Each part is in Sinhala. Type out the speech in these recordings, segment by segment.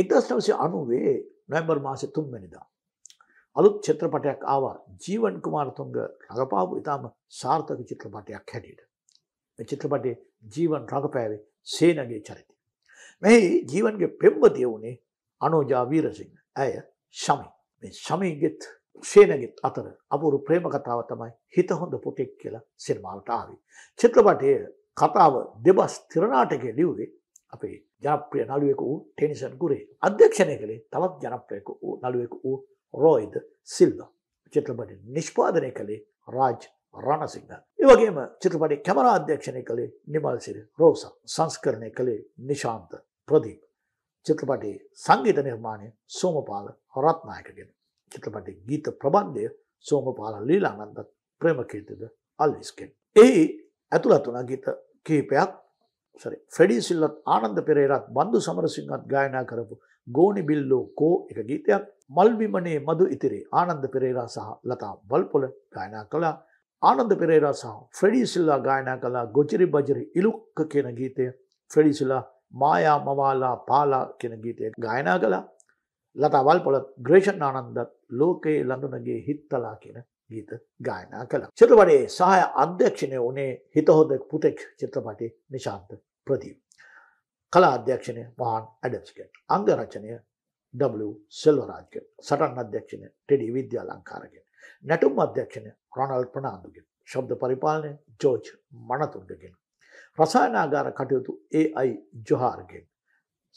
එක්දස් නවසි අනුවේ නොවැම්බර් මාසය තුන්වැනිදා. අලුත් චිත්‍රපටයක් ආවා ජීවන් කුමාරතුන්ග රඟපාපු ඉතාම සාර්ථක චිත්‍රපටයක් හැටියට. චිත්‍රපටේ ජීවන් රඟපෑවේ සේනගේ චරිත. මෙහි ජීවන්ගේ පෙම්බතිය වුණේ අනෝජා වීරසිංහ ඇය ශමි මේ ශමීගෙත් ශේනගෙත් අතර අපුරු ප්‍රේම කතාව තමයි හිත හොඳ පුතෙක් කියලා සිනමාවට ආවේ. චිත්‍රපටය කතාව දෙබස් තිරනාටකය ලිව්වේ අපේ ජාප්‍රිය නළුවෙක වූ ටෙනිසන් ගුරේ අධ්‍යක්ෂණය කළේ තවත් ජනප්‍රයක වූ නළුවෙක වූ රෝයිද සිල්ව චිත්‍රපට නිෂ්පාදනය කළේ රාජ් රණසිංහ. ඒවගේම චිත්‍රපටි කැමර අධ්‍යක්ෂණය කළේ නිමල්සිරි රෝස සංස්කරණය කළේ නිශාන්ත ප්‍රදීප. චිත්‍රපටේ සංගීත නිර්මාණය සෝමපාල හොරත්නායකගෙන. චිත්‍රපටි ගීත ප්‍රබන්ධය සෝමපාල ලීලානන්දත් ප්‍රමකීතද අල්විස්කෙන්. ඒ ඇතුළතුන ගීත කීපයක් සරි ෆෙඩී සිල්ලත් ආනන්ද පෙරේරත් බන්දු සමරසිංහත් ගායනා කරපු ගෝනි බිල්ලෝ කෝ එක ගීතයක් මල්බිමනේ මදු ඉතිරේ ආනන්ද පෙරේරා සහ ලතා බල්පොල ගායනා කළා ආනන්ද පෙරේරා සහ ෆ්‍රෙඩී සිල්ලා ගායනා කළා ගොචිරි බජරි ඉලුක්ක කියන ගීතය ෆ්‍රෙඩී සිල්ලා මායා මවාලා පාලා කියන ගීතය ගායනා කළා ලතා වල්පොල ග්‍රේෂන් ආනන්දත් ලෝකයේ ළඳුනගේ හිත්තලා කියන ගීත ගායනා කළ. චිත්‍රපටේ සහය අධ්‍යක්ෂණය වනේ හිතහොද පුතෙක් චිත්‍රපටි නිශාන්ත ප්‍රදීප. කලා අධ්‍යක්ෂණය මහන් ඇඩම්ස්කට අංගරචනය W සෙල්වරාජ්ක සටන් අධ්‍යක්ෂණය ටෙඩි විද්‍යා ලංකාරගෙන්. නැටුම් අධ්‍යක්ෂණය රොනල් ප්‍රනාාදුගෙන් ශබ්ද පරිපාලනය ජෝජ් මනතුන්ගගෙන්. රසායනාගාර කටයුතු AI ජොහාර්ගෙන්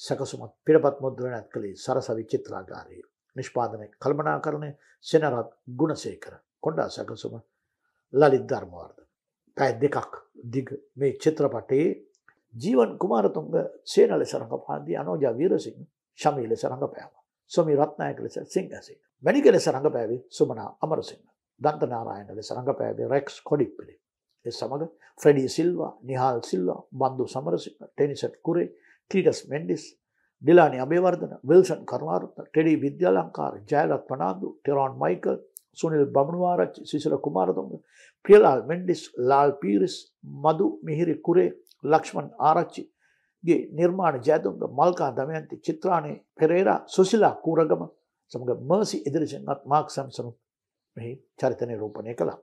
සැකසුමත් පිටපත් මුද්‍රණ ඇත් කළේ සරසවි චිත්‍රාගාරයේ නිෂ්පාදනය කල්පනා කරණය සෙනරත් ගුණසේකර කොඩ්ඩාසක සුම ලලිත් ධර්මවාර්ද. පැත් දෙකක් දිග මේ චිත්‍රපටේ ජීවන් කුමාරතුන්ග සේනල සරඟ පාදී අනෝජ වීරසිං ශමීල සරඟ පෑම. සොමි රත්නායක ලෙස සිංහසේ. වැනිග ලෙස රඟ පෑවි සුමනා අමරසිංහ. දන්තනාරායන ලෙස රඟ පෑවේ රැක්ස් කොඩිප්පිලි. ඒ සමඟ ෆ්‍රඩී සිල්වා නිහාල් සිල්වා බන්ධු සමරසිංහ ටෙනිසට් කුරේ ටීටස් මෙන්ඩිස් ඩිලානි අභේවර්ධන විල්සන් කරුණාරත්න ටෙඩී විද්‍යාලංකාර ජයලත් පනාදු ටෙරොන් මයිකල් සුනිල් බමුණවාරච්චි සිසල කුමාරතුංග ප්‍රියලාල් මෙන්ඩිස් ලාල් පීරිස් මදු මිහිරි කුරේ ලක්ෂ්මන් ආරච්චිගේ නිර්මාණ ජයතුංග මල්කා දමයන්ති චිත්‍රාණය පෙරේරා සුසිලා කූරගම සමඟ මර්සි ඉදිරිසින්වත් මාක් සැම්සනු මෙහි චරිතනය රූපණය කළා.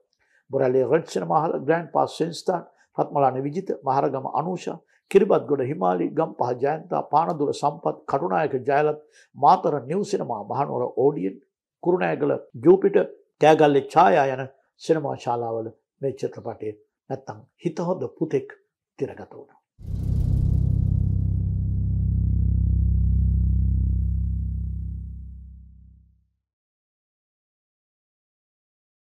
බොරලේ රච්ෂන මහල ග්‍රන්් පාස් සෙන්ස්ථාන් රත්මලාන විජිත මහරගම අනුෂා කිරිබත් ගොඩ හිමාලි ගම් පහ ජයන්තා පානදුර සම්පත් කටුනායක ජයලත් මාතර නිවසිනමා මහනුවර ඕඩියෙන් කුරුණෑගල ජූපිට කෑගල්ලෙ ඡායා යන සිනමා ශාලාවල මේ චිත්‍රපටය නැත්තම් හිතහොඳ පුතෙක් තිරගත වුණා.